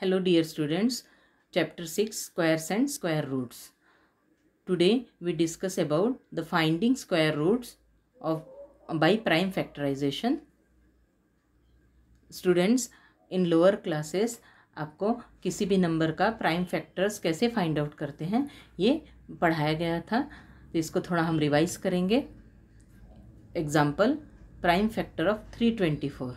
Hello dear students, chapter 6 squares and square roots. Today we discuss about the finding square roots of by prime factorization. Students in lower classes आपको किसी भी number का prime factors कैसे find out करते हैं ये पढ़ाया गया था तो इसको थोड़ा हम रिवाइज करेंगे example prime factor of three twenty four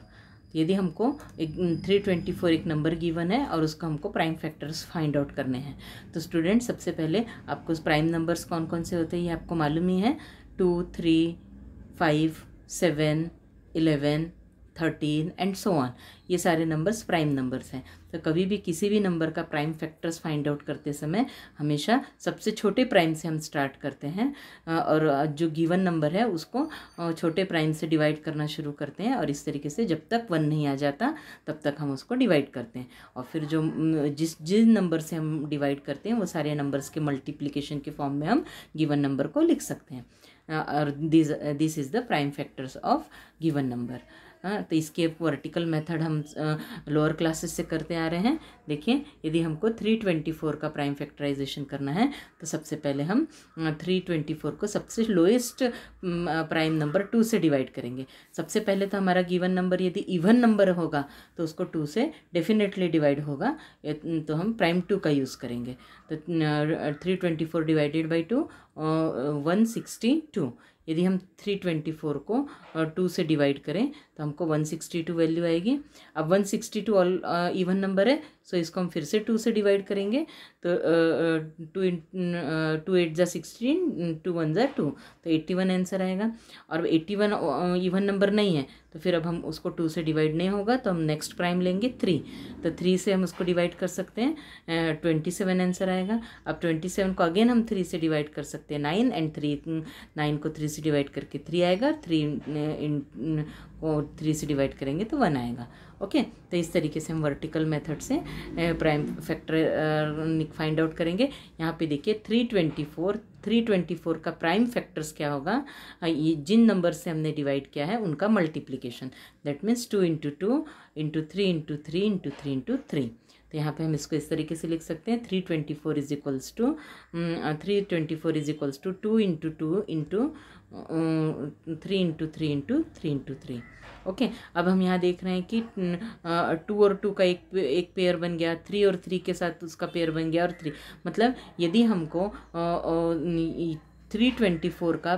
यदि हमको एक थ्री ट्वेंटी फोर एक नंबर गिवन है और उसका हमको प्राइम फैक्टर्स फाइंड आउट करने हैं तो स्टूडेंट सबसे पहले आपको प्राइम नंबर्स कौन कौन से होते हैं ये आपको मालूम ही है two three five seven eleven thirteen and so on ये सारे नंबर्स प्राइम नंबर्स हैं तो कभी भी किसी भी नंबर का प्राइम फैक्टर्स फाइंड आउट करते समय हमेशा सबसे छोटे प्राइम से हम स्टार्ट करते हैं और जो गिवन नंबर है उसको छोटे प्राइम से डिवाइड करना शुरू करते हैं और इस तरीके से जब तक वन नहीं आ जाता तब तक हम उसको डिवाइड करते हैं और फिर जो जिस जिन नंबर से हम डिवाइड करते हैं वो सारे नंबर्स के मल्टीप्लीकेशन के फॉर्म में हम गिवन नंबर को लिख सकते हैं और this this is the prime factors of given number हाँ तो इसके वर्टिकल मेथड हम लोअर क्लासेस से करते आ रहे हैं देखिए यदि हमको थ्री ट्वेंटी फोर का प्राइम फैक्टराइजेशन करना है तो सबसे पहले हम थ्री ट्वेंटी फोर को सबसे लोएस्ट प्राइम नंबर टू से डिवाइड करेंगे सबसे पहले तो हमारा गिवन नंबर यदि इवन नंबर होगा तो उसको टू से डेफिनेटली डिवाइड होगा तो हम प्राइम टू का यूज़ करेंगे तो three twenty four divided by two one sixty two यदि हम थ्री ट्वेंटी फोर को टू से डिवाइड करें तो हमको वन सिक्सटी टू वैल्यू आएगी अब one sixty two all even number है सो इसको हम फिर से टू से डिवाइड करेंगे तो टू टू एट ज़ा सिक्सटीन टू वन ज़ा टू तो एट्टी वन आंसर आएगा और एट्टी वन इवन नंबर नहीं है तो फिर अब हम उसको टू से डिवाइड नहीं होगा तो हम नेक्स्ट प्राइम लेंगे थ्री तो थ्री से हम उसको डिवाइड कर सकते हैं ट्वेंटी सेवन आंसर आएगा अब ट्वेंटी सेवन को अगेन हम थ्री से डिवाइड कर सकते हैं नाइन एंड थ्री नाइन को थ्री से डिवाइड करके थ्री आएगा थ्री इन को थ्री से डिवाइड करेंगे तो वन आएगा ओके तो इस तरीके से हम वर्टिकल मेथड से प्राइम फैक्टर फाइंड आउट करेंगे यहाँ पे देखिए three twenty four three twenty four का प्राइम फैक्टर्स क्या होगा ये जिन नंबर से हमने डिवाइड किया है उनका multiplication that means two into two into three into three into three into three तो यहाँ पे हम इसको इस तरीके से लिख सकते हैं three twenty four is equals to three twenty four is equals to two into two into three into three into three into three okay अब हम यहाँ देख रहे हैं कि टू और टू का एक एक पेयर बन गया थ्री और थ्री के साथ उसका पेयर बन गया और थ्री मतलब यदि हमको थ्री ट्वेंटी फोर का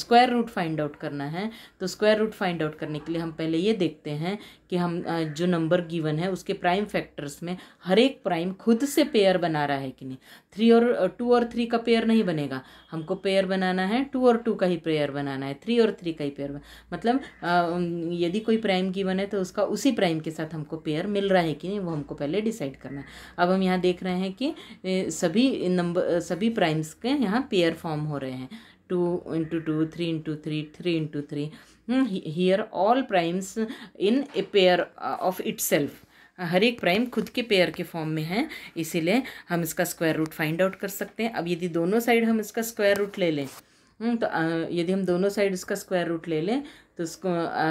स्क्वायर रूट फाइंड आउट करना है तो स्क्वायर रूट फाइंड आउट करने के लिए हम पहले ये देखते हैं कि हम जो नंबर गिवन है उसके प्राइम फैक्टर्स में हर एक प्राइम खुद से पेयर बना रहा है कि नहीं थ्री और टू और थ्री का पेयर नहीं बनेगा हमको पेयर बनाना है टू और टू का ही पेयर बनाना है थ्री और थ्री का ही पेयर मतलब यदि कोई प्राइम गिवन है तो उसका उसी प्राइम के साथ हमको पेयर मिल रहा है कि नहीं वो हमको पहले डिसाइड करना है अब हम यहाँ देख रहे हैं कि सभी नंबर सभी प्राइम्स के यहाँ पेयर फॉर्म हो रहे हैं two into two three into three three into three here all primes in a pair of itself हर एक प्राइम खुद के पेयर के फॉर्म में है इसीलिए हम इसका स्क्वायर रूट फाइंड आउट कर सकते हैं अब यदि दोनों साइड हम इसका स्क्वायर रूट ले लें हम्म, तो uh, यदि हम दोनों साइड इसका स्क्वायर रूट ले लें तो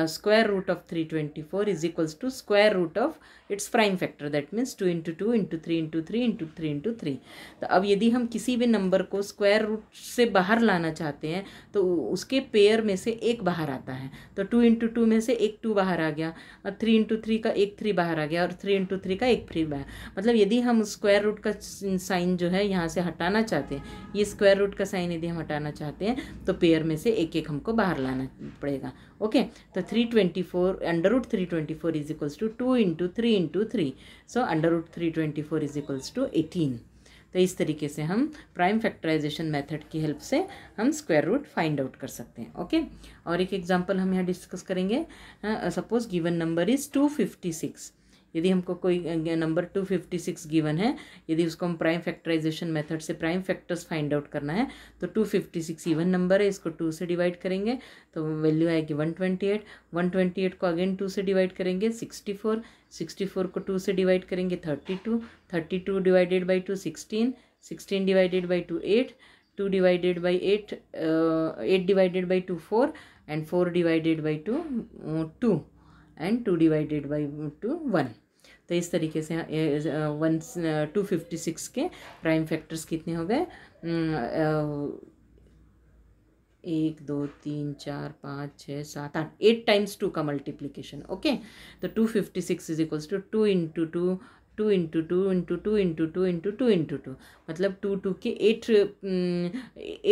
square of three twenty four is equals to square root of its prime factor that means two into two into three into three into three into three तो अब यदि हम किसी भी नंबर को स्क्वायर रूट से बाहर लाना चाहते हैं तो उसके पेयर में से एक बाहर आता है तो टू इंटू टू में से एक टू बाहर आ गया और थ्री इंटू थ्री का एक थ्री बाहर आ गया और थ्री इंटू थ्री का एक थ्री बाहर मतलब यदि हम स्क्वायर रूट का साइन जो है यहाँ से हटाना चाहते हैं ये स्क्वायर रूट का साइन यदि हम हटाना चाहते हैं तो पेयर में से एक एक हमको बाहर लाना पड़ेगा ओके तो three twenty four under root three twenty four is equals to two into three into three so under root three twenty four is equals to eighteen तो इस तरीके से हम प्राइम फैक्टराइजेशन मेथड की हेल्प से हम square root find out कर सकते हैं ओके और एक एग्जांपल हम यहाँ डिस्कस करेंगे suppose given number is two fifty six यदि हमको कोई number two fifty six given है यदि उसको हम प्राइम फैक्टराइजेशन मेथड से प्राइम फैक्टर्स फाइंड आउट करना है तो two fifty six even number है इसको टू से डिवाइड करेंगे तो वैल्यू आएगी one twenty eight one twenty eight को अगेन टू से डिवाइड करेंगे सिक्सटी फोर सिक्सटी फोर को टू से डिवाइड करेंगे thirty two thirty two divided by two sixteen sixteen divided by two eight two divided by eight eight divided by two four and four divided by two two and two divided by two one तो इस तरीके से one two fifty six के prime factors कितने हो गए hmm, uh, एक दो तीन चार पाँच छः सात आठ एट टाइम्स टू का मल्टीप्लीकेशन ओके तो two fifty six is equals to two into two two into two into two into two into two into two into two two के एट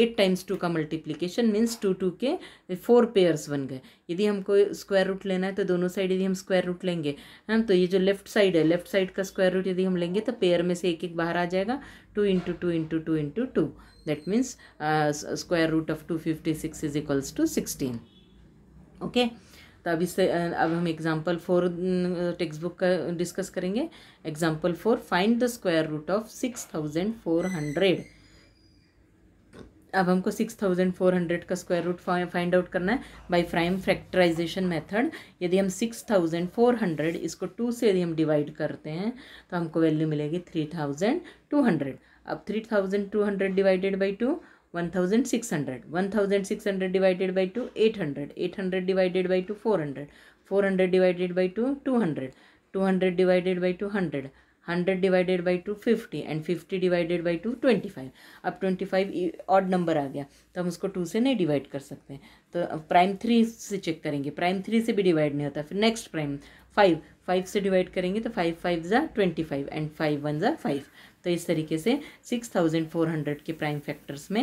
एट टाइम्स टू का multiplication means two two के four pairs बन गए यदि हमको square root लेना है तो दोनों साइड यदि हम स्क्वायर रूट लेंगे हम तो ये जो लेफ्ट साइड है लेफ्ट साइड का स्क्वायर रूट यदि हम लेंगे तो पेयर में से एक एक बाहर आ जाएगा two into two into two into two that means square root of two fifty six is equals to sixteen okay तो अब इससे अब हम एग्जाम्पल फोर टेक्स्ट बुक का डिस्कस करेंगे example four find the square root of six thousand four hundred अब हमको six thousand four hundred का स्क्वायर रूट फाइंड आउट करना है बाय फ्राइम फैक्टराइजेशन मेथड यदि हम सिक्स थाउजेंड फोर हंड्रेड इसको टू से यदि हम डिवाइड करते हैं तो हमको वैल्यू मिलेगी थ्री थाउजेंड टू हंड्रेड अब three thousand two hundred divided by two one thousand six hundred one thousand six hundred divided by two eight hundred eight hundred divided by two four hundred four hundred divided by two two hundred two hundred divided by two hundred hundred divided by two fifty and fifty divided by two twenty five अब twenty five odd number आ गया तो हम उसको to से नहीं divide कर सकते तो प्राइम थ्री से चेक करेंगे प्राइम थ्री से भी डिवाइड नहीं होता फिर नेक्स्ट प्राइम फाइव फाइव से डिवाइड करेंगे तो फाइव फाइव ज़ा twenty five and five one ज़ा फाइव तो इस तरीके से सिक्स थाउजेंड फोर हंड्रेड के प्राइम फैक्टर्स में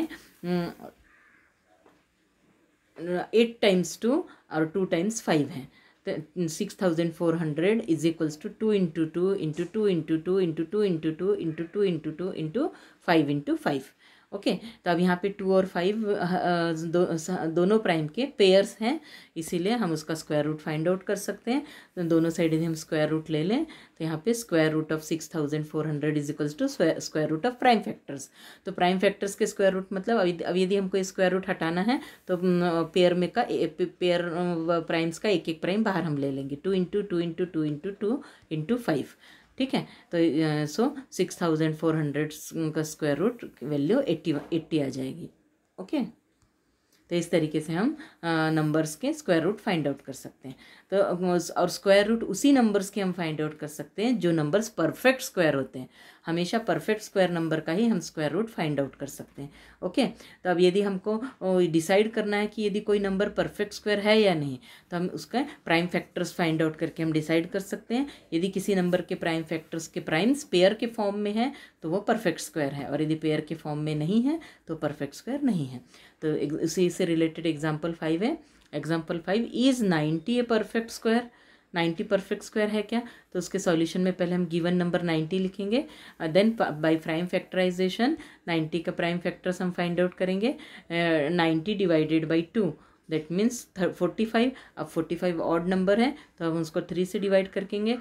एट टाइम्स टू और टू टाइम्स फाइव हैं तो six thousand four hundred is equals to two into two into two into two into two into two into two into two into five into five okay तो अब यहाँ पे to और five दो, दोनों prime के पेयर्स हैं इसीलिए हम उसका स्क्वायर रूट फाइंड आउट कर सकते हैं तो दोनों साइड यदि हम स्क्वायर रूट ले लें तो यहाँ पे square root of six thousand four hundred is equals to square root of prime factors तो प्राइम फैक्टर्स के स्क्वायर रूट मतलब अब यदि हमको स्क्वायर रूट हटाना है तो पेयर में का पेयर प्राइम्स का एक एक प्राइम बाहर हम ले लेंगे two into two into two into two into five ठीक है तो so six thousand four hundred का square root value eighty eighty आ जाएगी ओके तो इस तरीके से हम नंबर्स के स्क्वायर रूट फाइंड आउट कर सकते हैं तो और स्क्वायर रूट उसी नंबर्स के हम फाइंड आउट कर सकते हैं जो नंबर्स परफेक्ट स्क्वायर होते हैं हमेशा परफेक्ट स्क्वायर नंबर का ही हम स्क्वायर रूट फाइंड आउट कर सकते हैं ओके तो अब यदि हमको डिसाइड करना है कि यदि कोई नंबर परफेक्ट स्क्वायर है या नहीं तो हम उसका प्राइम फैक्टर्स फाइंड आउट करके हम डिसाइड कर सकते हैं यदि किसी नंबर के प्राइम फैक्टर्स के प्राइम्स पेयर के फॉर्म में है तो वो परफेक्ट स्क्वायर है और यदि पेयर के फॉर्म में नहीं है तो परफेक्ट स्क्वायर नहीं है तो उसी से रिलेटेड एग्जाम्पल फाइव है example five is ninety a perfect square ninety perfect square है क्या तो उसके सॉल्यूशन में पहले हम गिवन नंबर नाइन्टी लिखेंगे then by prime factorisation ninety का प्राइम फैक्टर्स हम फाइंड आउट करेंगे ninety divided by two that means forty five अब फोर्टी फाइव ऑड नंबर है तो हम उसको थ्री से डिवाइड करकेंगे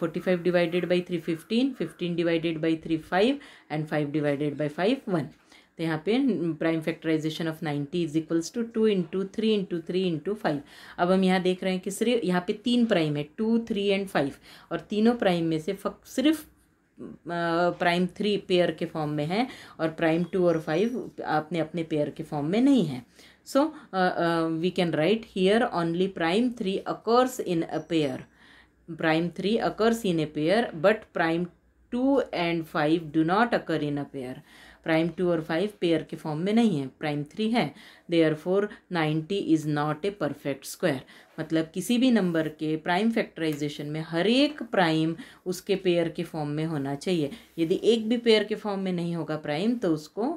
forty five divided by three fifteen fifteen divided by three five and five divided by five one तो यहाँ पे prime factorisation of ninety is equals to two into three into three into five अब हम यहाँ देख रहे हैं कि सिर्फ यहाँ पे तीन प्राइम है टू थ्री एंड फाइव और तीनों प्राइम में से फक सिर्फ प्राइम थ्री पेयर के फॉर्म में है और प्राइम टू और फाइव आपने अपने पेयर के फॉर्म में नहीं है so we can write here only prime three occurs in a pair prime three occurs in a pair but prime two and five do not occur in a pair prime two और five pair के form में नहीं है prime three है therefore ninety is not a perfect square मतलब किसी भी number के प्राइम फैक्टराइजेशन में हर एक प्राइम उसके पेयर के फॉर्म में होना चाहिए यदि एक भी पेयर के फॉर्म में नहीं होगा प्राइम तो उसको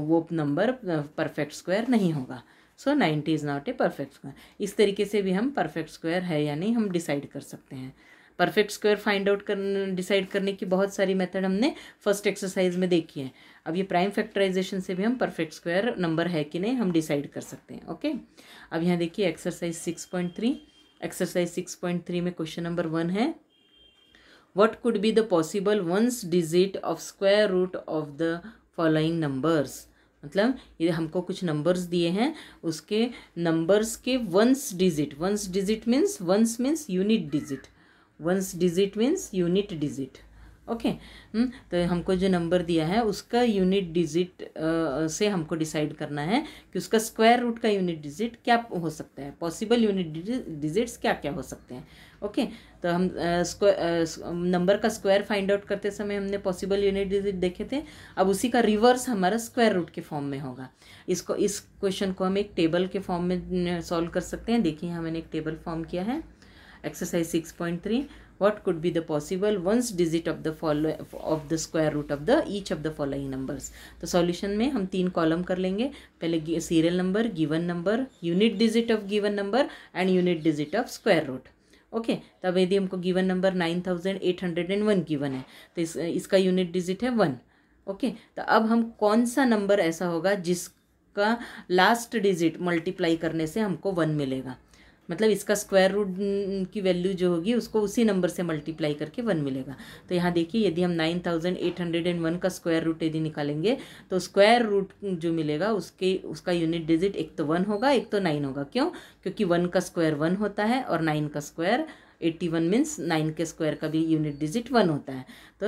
वो नंबर परफेक्ट स्क्वायर नहीं होगा so ninety is not a perfect square इस तरीके से भी हम परफेक्ट स्क्वायर है या नहीं हम डिसाइड कर सकते हैं परफेक्ट स्क्वायर फाइंड आउट कर डिसाइड करने की बहुत सारी मेथड हमने फर्स्ट एक्सरसाइज में देखी है अब ये प्राइम फैक्टराइजेशन से भी हम परफेक्ट स्क्वायर नंबर है कि नहीं हम डिसाइड कर सकते हैं ओके अब यहाँ देखिए exercise six point three exercise six point three में क्वेश्चन नंबर वन है what could be the possible ones digit of square root of the following numbers मतलब ये हमको कुछ नंबर्स दिए हैं उसके नंबर्स के ones digit ones digit means ones means unit digit ones digit means unit digit okay तो हमको जो नंबर दिया है उसका यूनिट डिजिट से हमको डिसाइड करना है कि उसका स्क्वायर रूट का यूनिट डिजिट क्या हो सकता है पॉसिबल यूनिट डिजिट्स क्या क्या हो सकते हैं ओके okay. तो हम नंबर का स्क्वायर फाइंड आउट करते समय हमने पॉसिबल यूनिट डिजिट देखे थे अब उसी का रिवर्स हमारा स्क्वायर रूट के फॉर्म में होगा इसको इस क्वेश्चन को हम एक टेबल के फॉर्म में सॉल्व कर सकते हैं देखिए मैंने एक टेबल फॉर्म किया है Exercise 6.3. What could be the possible ones digit of the follow of the square root of the each of the following numbers? तो solution में हम तीन column कर लेंगे पहले serial number given number unit digit of given number and unit digit of square root okay okay, तब यदि हमको given number nine thousand eight hundred and one given है तो इस इसका यूनिट डिजिट है वन ओके okay, तो अब हम कौन सा नंबर ऐसा होगा जिसका लास्ट डिजिट मल्टीप्लाई करने से हमको वन मिलेगा मतलब इसका स्क्वायर रूट की वैल्यू जो होगी उसको उसी नंबर से मल्टीप्लाई करके वन मिलेगा तो यहाँ देखिए यदि हम nine thousand eight hundred and one का स्क्वायर रूट यदि निकालेंगे तो स्क्वायर रूट जो मिलेगा उसके उसका यूनिट डिजिट एक तो वन होगा एक तो नाइन होगा क्यों क्योंकि वन का स्क्वायर वन होता है और नाइन का square eighty one means nine के स्क्वायर का भी यूनिट डिजिट वन होता है तो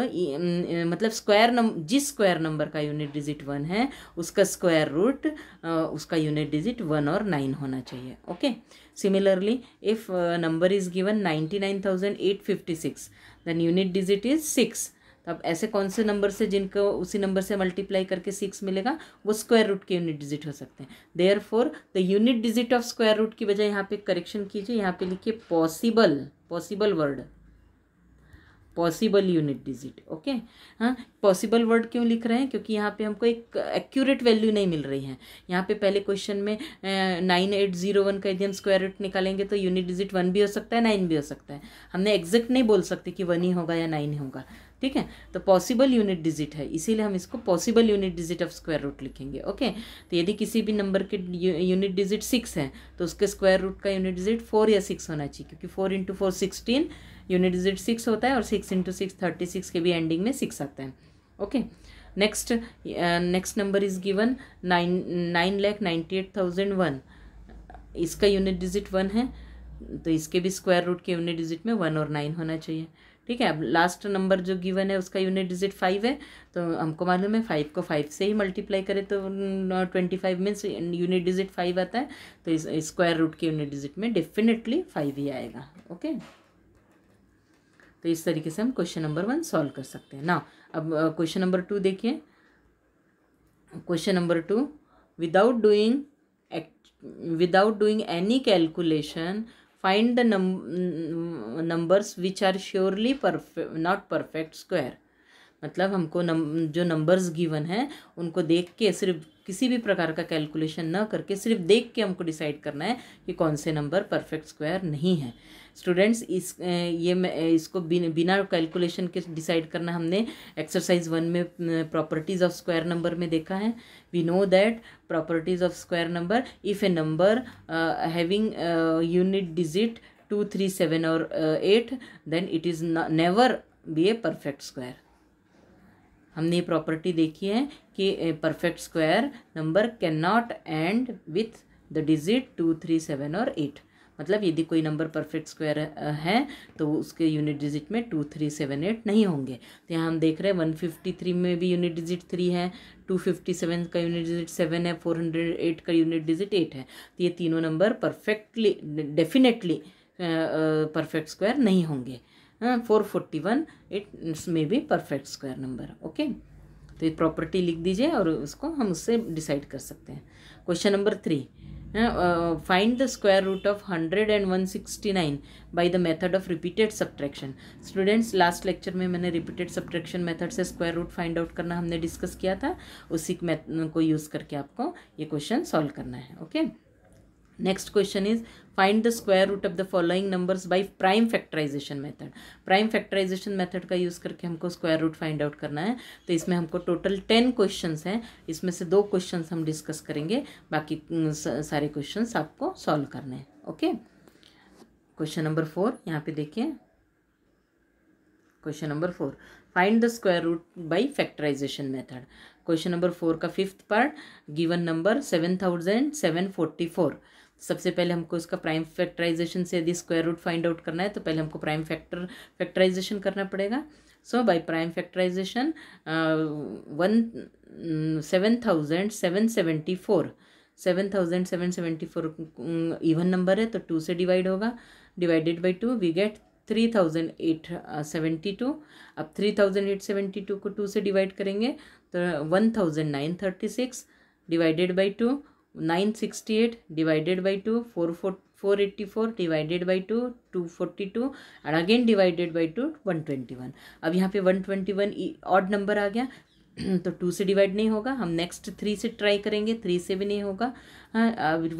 मतलब स्क्वायर नम जिस स्क्वायर नंबर का यूनिट डिजिट वन है उसका स्क्वायर रूट उसका यूनिट डिजिट वन और नाइन होना चाहिए okay similarly if number is given ninety nine thousand eight fifty six then unit digit is six तो अब ऐसे कौन से नंबर से जिनको उसी नंबर से मल्टीप्लाई करके सिक्स मिलेगा वो स्क्वायर रूट के यूनिट डिजिट हो सकते हैं therefore the unit digit of square root की बजाय यहाँ पे करेक्शन कीजिए यहाँ पे लिखिए possible possible word possible unit digit okay हाँ पॉसिबल वर्ड क्यों लिख रहे हैं क्योंकि यहाँ पे हमको एक एक्यूरेट वैल्यू नहीं मिल रही है यहाँ पे पहले क्वेश्चन में नाइन एट जीरो वन का यदि हम स्क्वायर रूट निकालेंगे तो यूनिट डिजिट वन भी हो सकता है नाइन भी हो सकता है हमने एग्जैक्ट नहीं बोल सकते कि वन ही होगा या नाइन होगा ठीक है तो पॉसिबल यूनिट डिजिट है इसीलिए हम इसको possible unit digit of square root लिखेंगे ओके तो यदि किसी भी नंबर के यूनिट डिजिट सिक्स है तो उसके स्क्वायर रूट का यूनिट डिजिट फोर या सिक्स होना चाहिए क्योंकि four into four sixteen unit digit six होता है और six into six thirty six के भी एंडिंग में सिक्स आता है okay next next number is given nine nine lakh ninety eight thousand one इसका यूनिट डिजिट वन है तो इसके भी स्क्वायर रूट के यूनिट डिजिट में वन और नाइन होना चाहिए ठीक है अब लास्ट नंबर जो गिवन है उसका यूनिट डिजिट फाइव है तो हमको मालूम है फाइव को फाइव से ही मल्टीप्लाई करें तो twenty five means unit digit five आता है तो इस स्क्वायर रूट के यूनिट डिजिट में डेफिनेटली फाइव ही आएगा ओके तो इस तरीके से हम क्वेश्चन नंबर वन सॉल्व कर सकते हैं ना अब क्वेश्चन नंबर टू देखिए question number two without doing without doing any calculation find the num numbers which are surely perfect not perfect square मतलब हमको नम जो नंबर्स गिवन हैं उनको देख के सिर्फ किसी भी प्रकार का कैलकुलेशन न करके सिर्फ देख के हमको डिसाइड करना है कि कौन से नंबर परफेक्ट स्क्वायर नहीं है स्टूडेंट्स इस ये इसको बिन, बिना कैलकुलेशन के डिसाइड करना हमने एक्सरसाइज वन में प्रॉपर्टीज़ ऑफ स्क्वायर नंबर में देखा है we know that properties of square number if a number having unit digit two three seven और eight then it is never be a perfect square हमने ये property देखी है कि perfect square number can not end with the digit two three seven और eight मतलब यदि कोई नंबर परफेक्ट स्क्वायर है तो उसके यूनिट डिजिट में टू थ्री सेवन एट नहीं होंगे तो यहाँ हम देख रहे हैं वन फिफ्टी थ्री में भी यूनिट डिजिट थ्री है टू फिफ्टी सेवन का यूनिट डिजिट सेवन है फोर हंड्रेड एट का यूनिट डिजिट एट है तो ये तीनों नंबर परफेक्टली डेफिनेटली परफेक्ट स्क्वायर नहीं होंगे four forty one it's may be perfect square number okay तो ये प्रॉपर्टी लिख दीजिए और उसको हम उससे डिसाइड कर सकते हैं question number three find the square root of hundred and one sixty nine by the method of repeated subtraction students last lecture में मैंने रिपीटेड सब्ट्रैक्शन मेथड से स्क्वायर रूट फाइंड आउट करना हमने डिस्कस किया था उसी को यूज़ करके आपको ये क्वेश्चन सॉल्व करना है okay next question is find the square root of the following numbers by prime factorisation method prime factorisation method का यूज़ करके हमको स्क्वायर रूट फाइंड आउट करना है तो इसमें हमको टोटल टेन क्वेश्चन हैं इसमें से दो क्वेश्चन हम डिस्कस करेंगे बाकी सारे क्वेश्चन आपको सॉल्व करने हैं ओके क्वेश्चन नंबर फोर यहाँ पे देखिए question number four find the square root by factorisation method question number four का fifth part given number seven thousand seven forty four सबसे पहले हमको इसका प्राइम फैक्टराइजेशन से यदि स्क्वायर रूट फाइंड आउट करना है तो पहले हमको प्राइम फैक्टर फैक्टराइजेशन करना पड़ेगा so by prime factorisation one seven thousand seven seventy four seven thousand seven seventy four even number है तो टू से डिवाइड होगा divided by two we get three thousand eight seventy two अब three thousand eight seventy two को two से divide करेंगे तो one thousand nine thirty six divided by two nine sixty eight divided by two four four four eighty four divided by two two forty two and again divided by two one twenty one अब यहाँ पे one twenty one odd number आ गया तो two से divide नहीं होगा हम नेक्स्ट थ्री से ट्राई करेंगे थ्री से भी नहीं होगा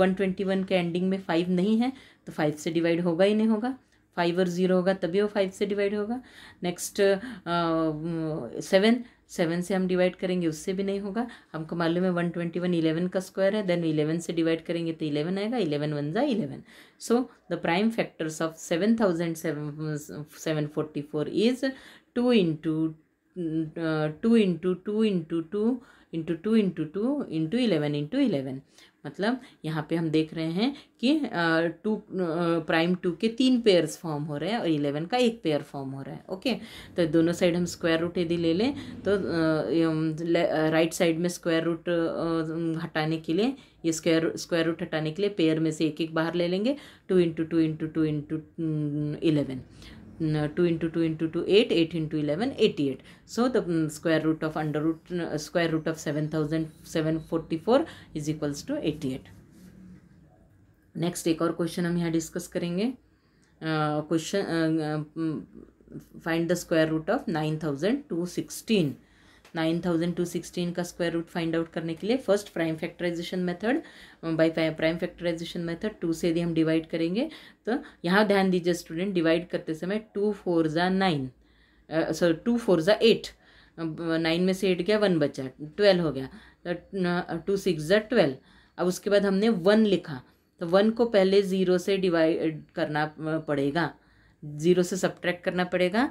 वन ट्वेंटी वन के एंडिंग में फाइव नहीं है तो फाइव से डिवाइड होगा ही नहीं होगा फाइव और ज़ीरो होगा तभी वो फाइव से डिवाइड होगा next seven uh, uh, seven से हम डिवाइड करेंगे उससे भी नहीं होगा हमको मालूम है वन ट्वेंटी वन इलेवन का स्क्वायर है देन इलेवन से डिवाइड करेंगे तो इलेवन आएगा इलेवन वन ज़ा eleven so the prime factors of seven thousand seven seven forty four is two into two into two into two into two into two into eleven into eleven मतलब यहाँ पे हम देख रहे हैं कि टू प्राइम टू के तीन पेयर्स फॉर्म हो रहे हैं और इलेवन का एक पेयर फॉर्म हो रहा है ओके तो दोनों साइड हम स्क्वायर रूट यदि ले लें तो राइट साइड में स्क्वायर रूट हटाने के लिए ये स्क्वायर स्क्वायर रूट हटाने के लिए पेयर में से एक एक बाहर ले लेंगे two into two into two into eleven two into two into two eight eight into eleven eighty eight so the square root of under root square root of seven thousand seven forty four is equals to eighty eight next एक और question हम यहाँ discuss करेंगे question find the square root of nine thousand two sixteen nine thousand two sixteen का square root find out करने के लिए first prime factorisation method by prime factorisation method two से यदि हम डिवाइड करेंगे तो यहाँ ध्यान दीजिए स्टूडेंट डिवाइड करते समय टू फोर ज़ा नाइन सॉरी टू फोर ज़ा एट नाइन में से एट गया वन बचा ट्वेल्व हो गया टू सिक्स ज़ा ट्वेल्व अब उसके बाद हमने वन लिखा तो वन को पहले ज़ीरो से डिवाइड करना uh, पड़ेगा ज़ीरो से सब्ट्रैक्ट करना पड़ेगा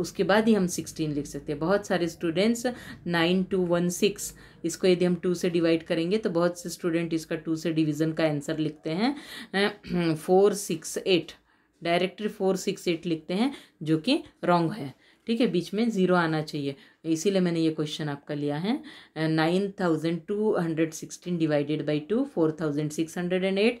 उसके बाद ही हम सिक्सटीन लिख सकते हैं बहुत सारे students nine two one six इसको यदि हम टू से डिवाइड करेंगे तो बहुत से स्टूडेंट इसका टू से डिवीज़न का आंसर लिखते हैं four six eight directly four six eight लिखते हैं जो कि रॉन्ग है ठीक है बीच में ज़ीरो आना चाहिए इसीलिए मैंने ये क्वेश्चन आपका लिया है nine thousand two hundred sixteen divided by two four thousand six hundred and eight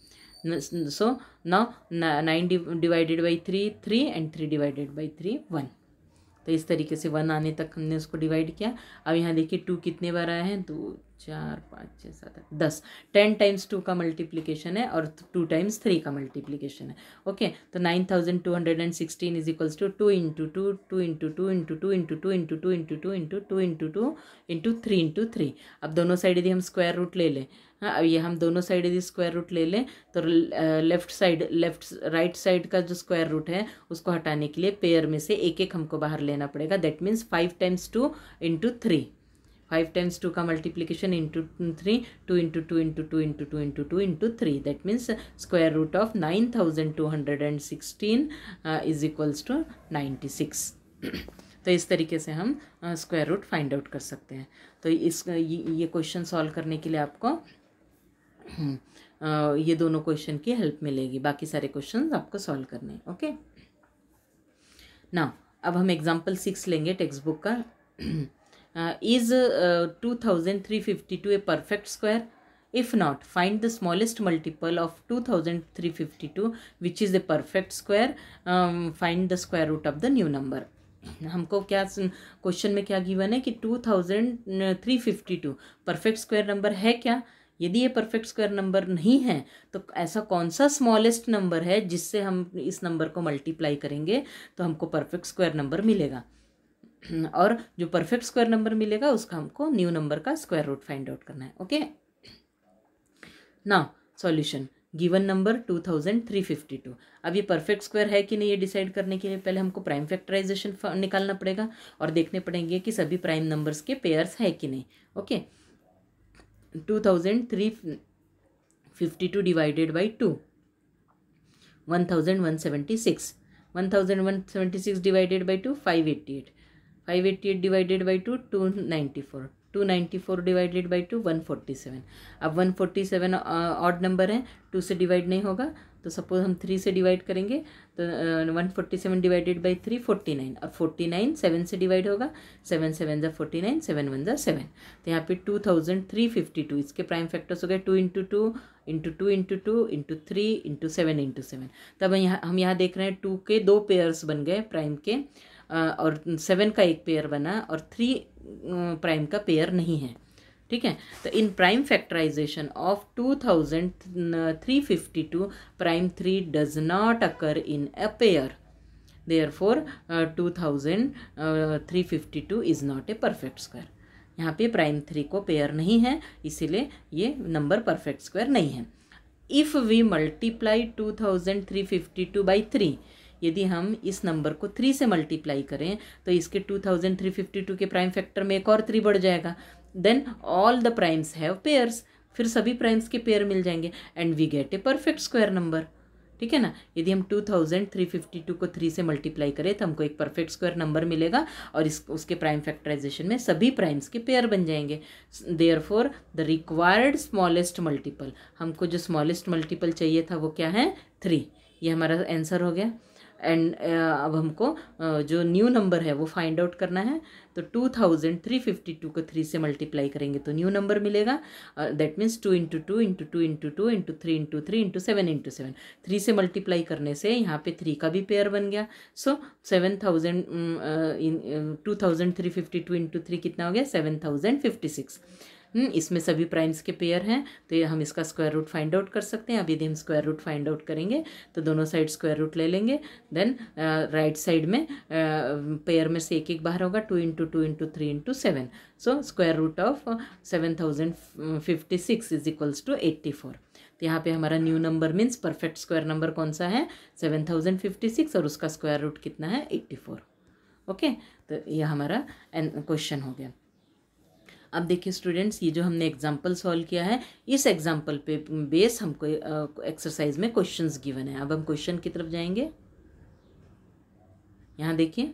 so now 9 divided by 3 3 and 3 divided by 3 one तो इस तरीके से वन आने तक हमने उसको डिवाइड किया अब यहाँ देखिए टू कितने बार आए हैं दो चार पाँच छः सात आठ दस टेन टाइम्स टू का मल्टीप्लीकेशन है और टू टाइम्स थ्री का मल्टीप्लीकेशन है ओके तो nine thousand two hundred and sixteen is equals to two into two two into two into two into two into two into two into two into two into three into three अब दोनों side यदि हम square root ले लें हाँ अब ये हम दोनों साइड यदि स्क्वायर रूट ले लें तो left side left right side का जो स्क्वायर रूट है उसको हटाने के लिए पेयर में से एक एक हमको बाहर लेना पड़ेगा that means five times two into three five times two का multiplication into three two into two into two into two into two into three that means square root of nine thousand two hundred and sixteen is equals to ninety six तो इस तरीके से हम square root find out कर सकते हैं तो इस uh, ये क्वेश्चन सॉल्व करने के लिए आपको uh, ये दोनों क्वेश्चन की हेल्प मिलेगी बाकी सारे क्वेश्चन आपको सॉल्व करने ओके ना अब हम एग्जाम्पल सिक्स लेंगे टेक्स्ट बुक का Uh, is uh, 2352 a perfect square? If not, find the smallest multiple of 2352 which is a perfect square. Um, find the square root of the new number. हमको क्या question में क्या given है कि two thousand three fifty two perfect square number है क्या यदि ये परफेक्ट स्क्वायर नंबर नहीं है तो ऐसा कौन सा स्मॉलेस्ट नंबर है जिससे हम इस नंबर को मल्टीप्लाई करेंगे तो हमको परफेक्ट स्क्वायर नंबर मिलेगा और जो परफेक्ट स्क्वायर नंबर मिलेगा उसका हमको न्यू नंबर का स्क्वायर रूट फाइंड आउट करना है ओके ना solution given number two thousand three fifty two अब ये परफेक्ट स्क्वायर है कि नहीं ये डिसाइड करने के लिए पहले हमको प्राइम फैक्टराइजेशन निकालना पड़ेगा और देखने पड़ेंगे कि सभी प्राइम नंबर्स के पेयर्स है कि नहीं okay two thousand three fifty two divided by two one thousand one seventy six one thousand one seventy six divided by two five eighty eight five eighty eight divided by two two ninety four two ninety four divided by two one forty seven अब one forty seven odd number है two से divide नहीं होगा तो suppose हम three से divide करेंगे तो one forty seven divided by three forty nine और फोर्टी नाइन सेवन से डिवाइड होगा सेवन सेवन ज़ा फोर्टी नाइन सेवन वन ज़ा सेवन तो यहाँ पे two thousand three fifty two इसके प्राइम फैक्टर्स हो गए two into two into two into two into three into seven into seven तब यहाँ हम यहाँ देख रहे हैं टू के दो पेयर्स बन गए प्राइम के और सेवन का एक पेयर बना और थ्री प्राइम का पेयर नहीं है ठीक है तो in prime factorisation of two thousand three fifty two prime three does not occur in a pair for two thousand three fifty two is not a perfect square यहाँ पे prime three को pair नहीं है इसीलिए ये number perfect square नहीं है if we multiply two thousand three fifty two by three यदि हम इस नंबर को थ्री से मल्टीप्लाई करें तो इसके two thousand three fifty two के प्राइम फैक्टर में एक और थ्री बढ़ जाएगा then all the primes have pairs फिर सभी प्राइम्स के पेयर मिल जाएंगे and we get a perfect square number ठीक है ना यदि हम two thousand three fifty two को थ्री से मल्टीप्लाई करें तो हमको एक परफेक्ट स्क्वायर नंबर मिलेगा और इस उसके प्राइम फैक्टराइजेशन में सभी प्राइम्स के पेयर बन जाएंगे there for the required smallest multiple हमको जो स्मॉलेस्ट मल्टीपल चाहिए था वो क्या है थ्री ये हमारा आंसर हो गया एंड अब हमको जो न्यू नंबर है वो फाइंड आउट करना है तो two thousand three fifty two को थ्री से मल्टीप्लाई करेंगे तो न्यू नंबर मिलेगा that means two into two into two into two into three into three into seven into seven three से मल्टीप्लाई करने से यहाँ पे थ्री का भी पेयर बन गया so seven thousand two thousand three fifty two into three कितना हो गया seven thousand fifty six hmm, इसमें सभी प्राइम्स के पेयर हैं तो ये हम इसका स्क्वायर रूट फाइंड आउट कर सकते हैं अब यदि हम स्क्वायर रूट फाइंड आउट करेंगे तो दोनों साइड स्क्वायर रूट ले लेंगे देन राइट साइड में पेयर में से एक एक बाहर होगा two into two into three into seven so square root of seven thousand fifty six is equals to eighty four तो यहाँ पे हमारा new number means perfect square number कौन सा है सेवन थाउजेंड फिफ्टी सिक्स और उसका स्क्वायर रूट कितना है एट्टी फोर ओके तो यह हमारा क्वेश्चन हो गया अब देखिए स्टूडेंट्स ये जो हमने एग्जाम्पल सॉल्व किया है इस एग्जाम्पल पे बेस हमको एक्सरसाइज में क्वेश्चन गिवन है अब हम क्वेश्चन की तरफ जाएंगे यहाँ देखिए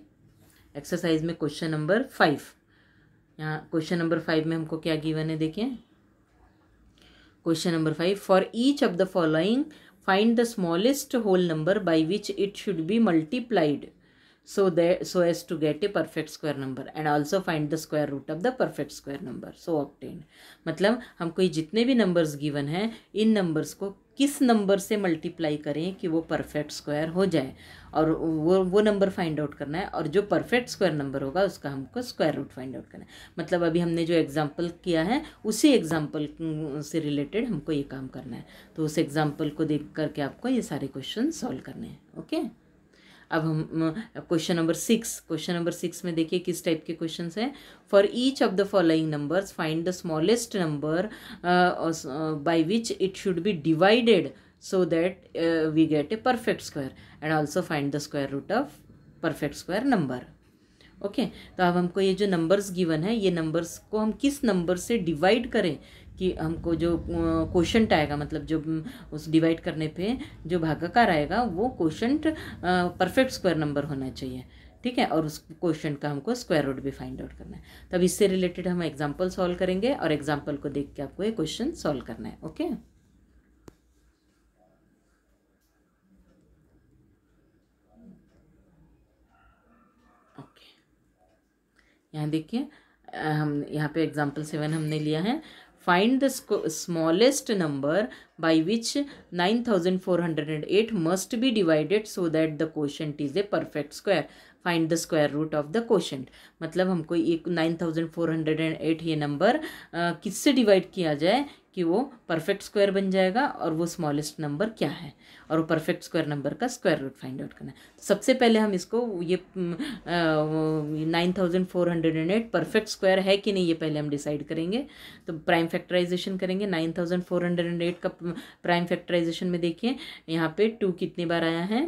एक्सरसाइज में क्वेश्चन नंबर फाइव यहाँ क्वेश्चन नंबर फाइव में हमको क्या गिवन है देखिए question number five for each of the following find the smallest whole number by which it should be multiplied so there so as to get a perfect square number and also find the square root of the perfect square number so obtained मतलब हमको ये जितने भी numbers given हैं इन numbers को किस number से multiply करें कि वो परफेक्ट स्क्वायर हो जाए और वो वो नंबर फाइंड आउट करना है और जो परफेक्ट स्क्वायर नंबर होगा उसका हमको स्क्वायर रूट फाइंड आउट करना है मतलब अभी हमने जो एग्जांपल किया है उसी एग्जांपल से रिलेटेड हमको ये काम करना है तो उस एग्जांपल को देख करके आपको ये सारे क्वेश्चन सॉल्व करने हैं ओके अब हम question number six question number six में देखिए किस टाइप के क्वेश्चन हैं for each of the following numbers find the smallest number by which it should be divided so that we get a perfect square and also find the square root of perfect square number okay okay, तो अब हमको ये जो numbers given है ये numbers को हम किस नंबर से डिवाइड करें कि हमको जो क्वेश्चन आएगा मतलब जो उस डिवाइड करने पे जो भागाकार आएगा वो क्वेश्चन परफेक्ट स्क्वायर नंबर होना चाहिए ठीक है और उस क्वेश्चन का हमको स्क्वायर रूट भी फाइंड आउट करना है तब इससे रिलेटेड हम एग्जाम्पल सॉल्व करेंगे और एग्जाम्पल को देख के आपको ये क्वेश्चन सॉल्व करना है ओके ओके यहाँ देखिए हम यहाँ पे एग्जाम्पल सेवन हमने लिया है find the smallest number by which 9408 must be divided so that the quotient is a perfect square find the square root of the question मतलब हमको ये nine thousand four hundred and eight ये number किससे divide किया जाए कि वो perfect square बन जाएगा और वो स्मॉलेस्ट नंबर क्या है और वो परफेक्ट स्क्वायर नंबर का स्क्वायर रूट फाइंड आउट करना है सबसे पहले हम इसको ये nine thousand four hundred and eight perfect square है कि नहीं ये पहले हम डिसाइड करेंगे तो प्राइम फैक्टराइजेशन करेंगे nine thousand four hundred and eight का प्राइम फैक्टराइजेशन में देखिए यहाँ पे टू कितनी बार आया है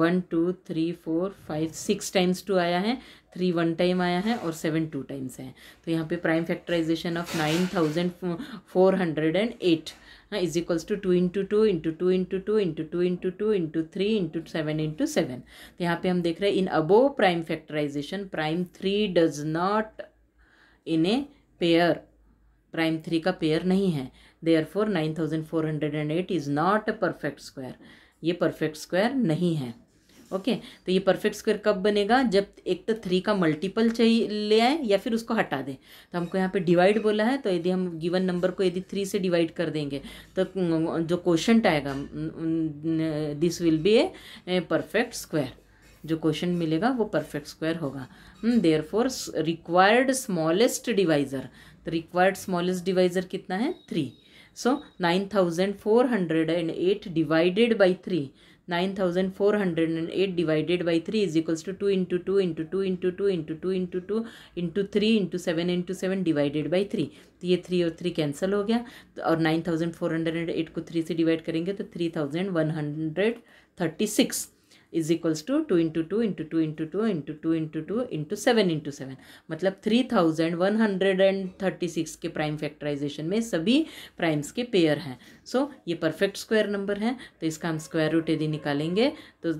one two three four five six times two आया है थ्री वन टाइम आया है और सेवन टू टाइम्स है तो यहाँ पे prime factorisation of nine thousand four hundred and eight हाँ is equals to two into two into two into two into two into two into three into seven into seven तो यहाँ पे हम देख रहे हैं in above prime factorization prime three does not in a pair prime three का pair नहीं है therefore nine thousand four hundred and eight is not a perfect square ये परफेक्ट स्क्वायर नहीं है ओके okay, तो ये perfect square कब बनेगा जब एक तो थ्री का मल्टीपल चाहिए ले आए या फिर उसको हटा दें तो हमको यहाँ पे डिवाइड बोला है तो यदि हम गिवन नंबर को यदि थ्री से डिवाइड कर देंगे तो अं, जो क्वेश्चन आएगा this will be a perfect square जो क्वेश्चन मिलेगा वो परफेक्ट स्क्वायर होगा therefore required smallest divisor तो रिक्वायर्ड स्मॉलेस्ट डिवाइज़र कितना है three so nine thousand four hundred and eight divided by three nine thousand four hundred and eight divided by three is equals to two into two into two into two into two into two into three into seven into seven divided by three तो ये three और three cancel हो गया तो और nine thousand four hundred and eight को three से divide करेंगे तो three thousand one hundred thirty six is equals to two into two into two into two into two into two into seven into seven मतलब three thousand one hundred and thirty six के prime factorization में सभी primes के pair हैं so so, ये perfect square number हैं तो इसका हम स्क्वायर रूट यदि निकालेंगे तो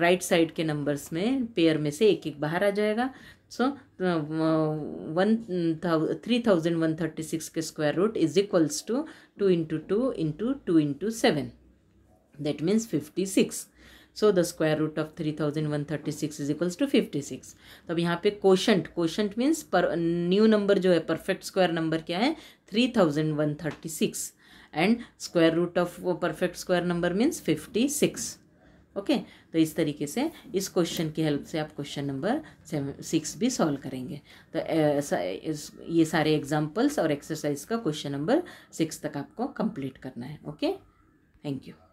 राइट साइड के नंबर्स में पेयर में से एक एक बाहर आ जाएगा so one three thousand one thirty six के square root is equals to two into two into two into seven that means fifty six so the square root of three thousand one thirty six is equals to fifty six तो अब यहाँ पे quotient quotient means पर new number जो है perfect square number क्या है three thousand one thirty six and square root of वो perfect square number means fifty six okay तो इस तरीके से इस क्वेश्चन की हेल्प से आप क्वेश्चन नंबर सेवन सिक्स भी सॉल्व करेंगे तो ऐसा ये सारे एग्जाम्पल्स और एक्सरसाइज का क्वेश्चन नंबर सिक्स तक आपको कंप्लीट करना है ओके थैंक यू